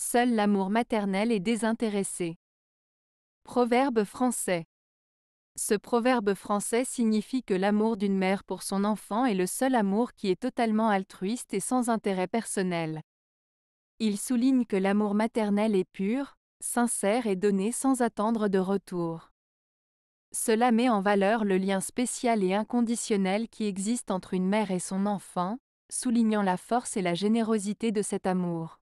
Seul l'amour maternel est désintéressé. Proverbe français. Ce proverbe français signifie que l'amour d'une mère pour son enfant est le seul amour qui est totalement altruiste et sans intérêt personnel. Il souligne que l'amour maternel est pur, sincère et donné sans attendre de retour. Cela met en valeur le lien spécial et inconditionnel qui existe entre une mère et son enfant, soulignant la force et la générosité de cet amour.